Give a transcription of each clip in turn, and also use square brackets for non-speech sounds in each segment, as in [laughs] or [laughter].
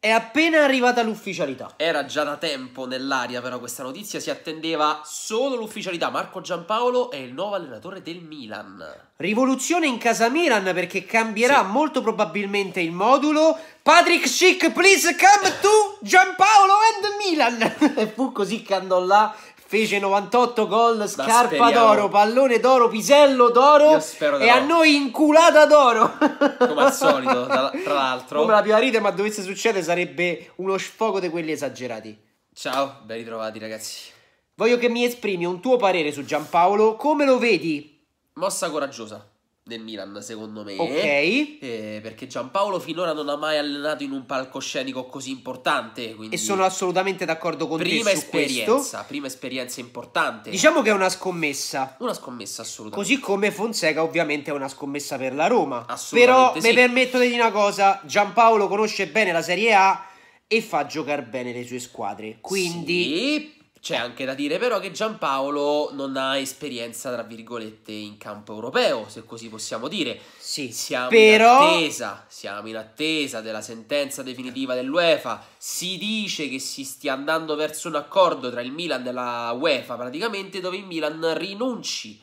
È appena arrivata l'ufficialità. Era già da tempo nell'aria però questa notizia, si attendeva solo l'ufficialità. Marco Giampaolo è il nuovo allenatore del Milan. Rivoluzione in casa Milan perché cambierà sì. molto probabilmente il modulo. Patrick Schick, please come to Giampaolo and Milan. e [laughs] fu così che andò là fece 98 gol, scarpa d'oro, pallone d'oro, pisello d'oro e a noi inculata d'oro. Come al solito, tra, l'altro. Come la prima ride, ma dovesse succedere sarebbe uno sfogo di quelli esagerati. Ciao, ben ritrovati ragazzi. Voglio che mi esprimi un tuo parere su Giampaolo, come lo vedi? Mossa coraggiosa del Milan, secondo me. Ok. Eh, perché Giampaolo finora non ha mai allenato in un palcoscenico così importante. E sono assolutamente d'accordo con prima te esperienza, questo. Prima esperienza importante. Diciamo che è una scommessa. Una scommessa assolutamente. Così come Fonseca ovviamente è una scommessa per la Roma. Assolutamente Però sì. mi permetto di dire una cosa, Giampaolo conosce bene la Serie A e fa giocare bene le sue squadre. Quindi... Sì c'è anche da dire però che Giampaolo non ha esperienza, tra virgolette, in campo europeo, se così possiamo dire. Sì, siamo, però... in, attesa, siamo in attesa della sentenza definitiva dell'UEFA. Si dice che si stia andando verso un accordo tra il Milan e la UEFA, praticamente, dove il Milan rinunci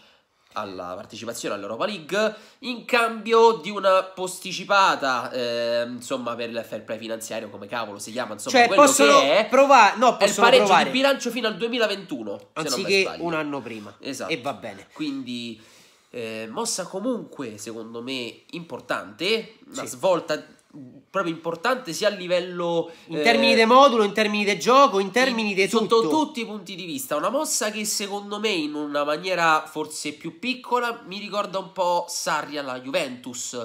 alla partecipazione all'Europa League in cambio di una posticipata eh, insomma per il fair play finanziario come cavolo si chiama insomma cioè, possono è, provare no possono è il pareggio provare. di bilancio fino al 2021 anziché un anno prima esatto e va bene quindi eh, mossa comunque secondo me importante una sì. svolta proprio importante sia a livello in eh, termini eh, di modulo, in termini di gioco, in termini di tutto. Sotto tutti i punti di vista, una mossa che secondo me in una maniera forse più piccola mi ricorda un po' Sarri alla Juventus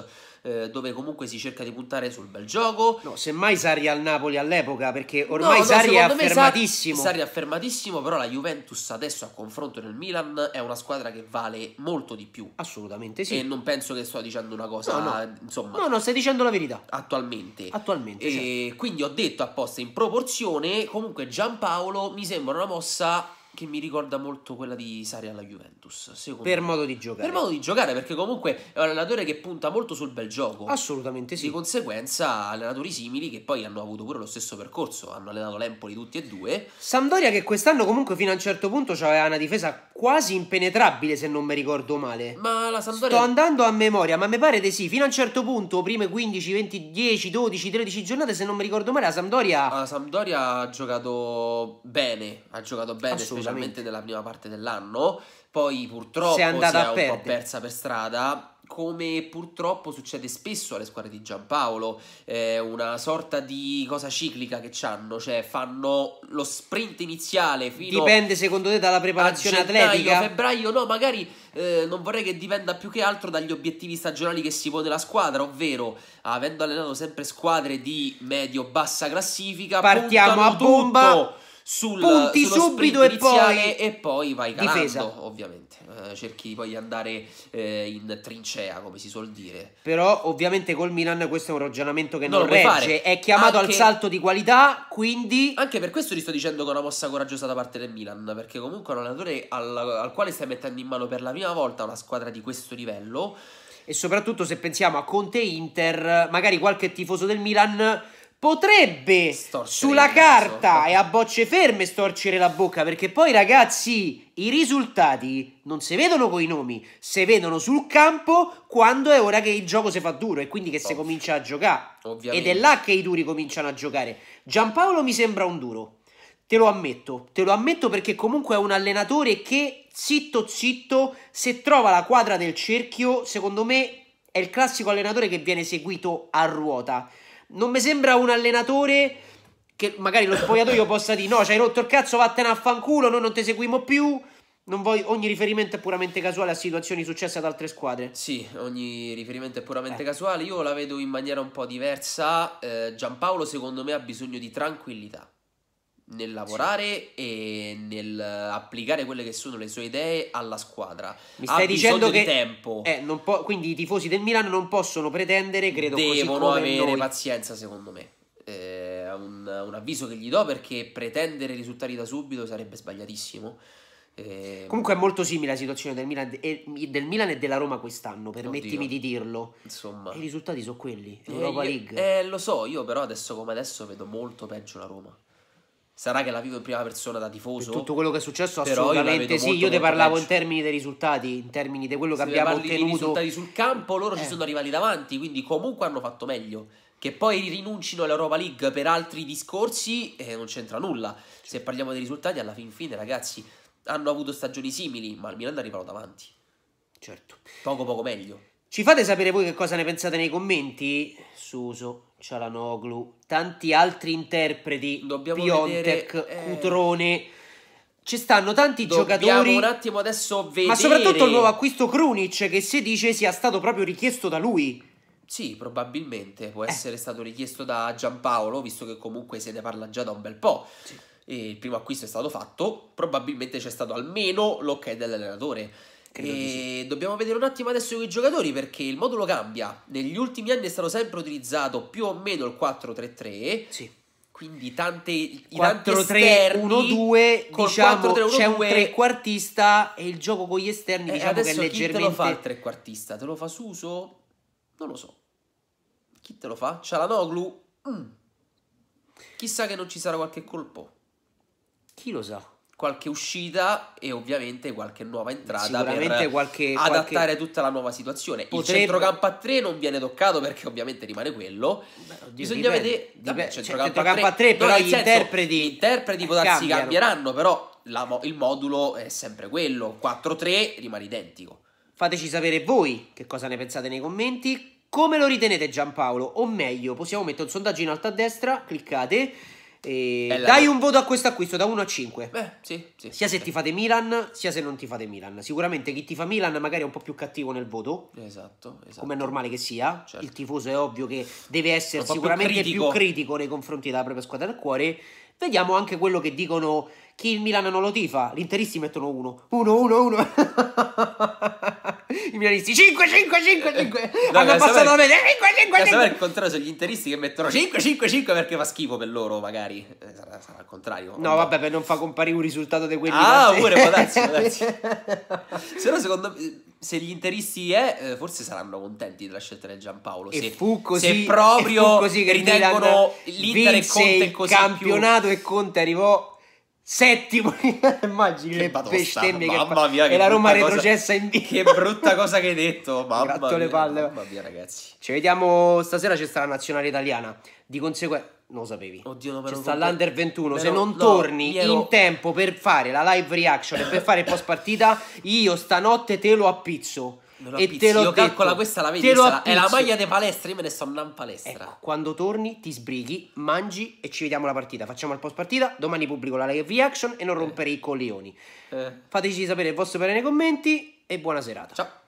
eh, dove comunque si cerca di puntare sul bel gioco. No, semmai Sarri al Napoli all'epoca, perché ormai no, Sarri no, è affermatissimo. Sarri, è affermatissimo, però la Juventus adesso a confronto del Milan è una squadra che vale molto di più. Assolutamente sì. E non penso che sto dicendo una cosa, no, no. insomma. No, no, stai dicendo la verità. Attualmente. Attualmente, e certo. Quindi ho detto apposta in proporzione, comunque Giampaolo mi sembra una mossa che mi ricorda molto quella di Sari alla Juventus. per me. modo di giocare. Per modo di giocare, perché comunque è un allenatore che punta molto sul bel gioco. Assolutamente sì. Di conseguenza, allenatori simili che poi hanno avuto pure lo stesso percorso. Hanno allenato l'Empoli tutti e due. Sampdoria che quest'anno comunque fino a un certo punto aveva una difesa quasi impenetrabile, se non mi ricordo male. Ma la Sampdoria... Sto andando a memoria, ma mi pare di sì. Fino a un certo punto, prime 15, 20, 10, 12, 13 giornate, se non mi ricordo male, la Sampdoria... La Sampdoria ha giocato bene. Ha giocato bene, specialmente nella prima parte dell'anno. Poi purtroppo si è, si è un perdere. po' persa per strada, come purtroppo succede spesso alle squadre di Giampaolo, eh, una sorta di cosa ciclica che hanno, cioè fanno lo sprint iniziale fino Dipende secondo te dalla preparazione gennaio, atletica? febbraio, no, magari eh, non vorrei che dipenda più che altro dagli obiettivi stagionali che si pone la squadra, ovvero avendo allenato sempre squadre di medio-bassa classifica, partiamo a bomba sul, punti subito e poi, e poi vai calando difesa. ovviamente eh, cerchi poi di andare eh, in trincea come si suol dire però ovviamente col Milan questo è un ragionamento che non, non regge fare. è chiamato anche... al salto di qualità quindi anche per questo ti sto dicendo che è una mossa coraggiosa da parte del Milan perché comunque è un allenatore al, al quale stai mettendo in mano per la prima volta una squadra di questo livello e soprattutto se pensiamo a Conte Inter magari qualche tifoso del Milan potrebbe storcere sulla carta e a bocce ferme storcere la bocca perché poi ragazzi i risultati non si vedono coi nomi, si vedono sul campo quando è ora che il gioco si fa duro e quindi che si comincia a giocare. Ovviamente. Ed è là che i duri cominciano a giocare. Giampaolo mi sembra un duro. Te lo ammetto, te lo ammetto perché comunque è un allenatore che zitto zitto se trova la quadra del cerchio, secondo me è il classico allenatore che viene seguito a ruota non mi sembra un allenatore che magari lo spogliatoio possa dire no, ci hai rotto il cazzo, vattene a fanculo, noi non ti seguiamo più. Voglio, ogni riferimento è puramente casuale a situazioni successe ad altre squadre. Sì, ogni riferimento è puramente eh. casuale. Io la vedo in maniera un po' diversa. Eh, Giampaolo, secondo me, ha bisogno di tranquillità nel lavorare e nel applicare quelle che sono le sue idee alla squadra. Mi stai dicendo che tempo. Eh, po- quindi i tifosi del Milan non possono pretendere, credo devono avere noi. pazienza, secondo me. Eh, un, un avviso che gli do perché pretendere risultati da subito sarebbe sbagliatissimo. Eh, Comunque è molto simile la situazione del Milan, e, del Milan e della Roma quest'anno, permettimi oddio. di dirlo. Insomma, i risultati sono quelli, l'Europa eh, League. Eh, lo so, io però adesso come adesso vedo molto peggio la Roma. Sarà che la vivo in prima persona da tifoso. E tutto quello che è successo assolutamente io sì. Molto, io ti parlavo peggio. in termini dei risultati, in termini di quello che Se abbiamo ottenuto. I risultati sul campo, loro eh. ci sono arrivati davanti, quindi comunque hanno fatto meglio. Che poi rinuncino all'Europa League per altri discorsi eh, non c'entra nulla. Se parliamo dei risultati, alla fin fine, ragazzi, hanno avuto stagioni simili, ma il Milan è arrivato davanti. Certo. Poco poco meglio. Ci fate sapere voi che cosa ne pensate nei commenti? Suso, Cialanoglu, tanti altri interpreti, Dobbiamo Piontek, vedere, eh... Cutrone. Ci stanno tanti Dobbiamo giocatori. un attimo adesso vedere. Ma soprattutto il nuovo acquisto Krunic che si dice sia stato proprio richiesto da lui. Sì, probabilmente può eh. essere stato richiesto da Giampaolo, visto che comunque se ne parla già da un bel po'. Sì. il primo acquisto è stato fatto, probabilmente c'è stato almeno l'ok dell'allenatore. Credo e sì. dobbiamo vedere un attimo adesso i giocatori perché il modulo cambia. Negli ultimi anni è stato sempre utilizzato più o meno il 4-3-3. Sì. Quindi tante, 4, 3, 1, 2, diciamo, 4, 3, 1, c'è un trequartista e il gioco con gli esterni eh, diciamo che è leggermente... Chi te lo fa il trequartista? Te lo fa Suso? Non lo so. Chi te lo fa? Cialanoglu? Mm. Chissà che non ci sarà qualche colpo. Chi lo sa? qualche uscita e ovviamente qualche nuova entrata per qualche, adattare qualche... tutta la nuova situazione. Potrebbe... Il centrocampo a tre non viene toccato perché ovviamente rimane quello. Beh, Bisogna dipende, vedere... Dipende, vabbè, centrocampo, centrocampo a 3, 3 però no, gli senso, interpreti... Gli interpreti potarsi cambiano. cambieranno, però la, il modulo è sempre quello. 4-3 rimane identico. Fateci sapere voi che cosa ne pensate nei commenti. Come lo ritenete Giampaolo? O meglio, possiamo mettere un sondaggio in alto a destra, cliccate la... Dai un voto a questo acquisto da 1 a 5. Beh, sì, sì. Sia se ti fate Milan, sia se non ti fate Milan. Sicuramente chi ti fa Milan magari è un po' più cattivo nel voto. Esatto, esatto. Come è normale che sia. Certo. Il tifoso è ovvio che deve essere sicuramente più critico. più critico nei confronti della propria squadra del cuore. Vediamo anche quello che dicono chi il Milan non lo tifa. Gli interisti mettono 1. 1, 1, 1 i milanisti 5 5 5 5 no, hanno passato la media 5 5 5 sapere il contrario sono gli interisti che mettono 5 5 5 perché fa schifo per loro magari eh, sarà, sarà al contrario no, no, vabbè per non far comparire un risultato di quelli ah pure può darsi, può darsi. [laughs] se no secondo me se gli interisti è eh, forse saranno contenti della scelta del Giampaolo e se, fu così se proprio così che ritengono l'Inter e Conte il così campionato più. e Conte arrivò Settimo [laughs] immagini che batosta, mamma che mia, che e la Roma retrocessa in via. Che [laughs] brutta cosa che hai detto, mamma mia, le palle. Mamma mia, ragazzi. Ci vediamo stasera c'è stata la nazionale italiana. Di conseguenza non lo sapevi. Oddio, non no, però. Ci sta l'Under 21. Se non torni ero... in tempo per fare la live reaction e per fare il post partita, io stanotte te lo appizzo. Lo e te lo io detto, calcola questa la vedi te la, è la maglia di palestra io me ne sto andando in palestra ecco, quando torni ti sbrighi mangi e ci vediamo la partita facciamo il post partita domani pubblico la live reaction e non eh. rompere i coglioni eh. fateci sapere il vostro parere nei commenti e buona serata ciao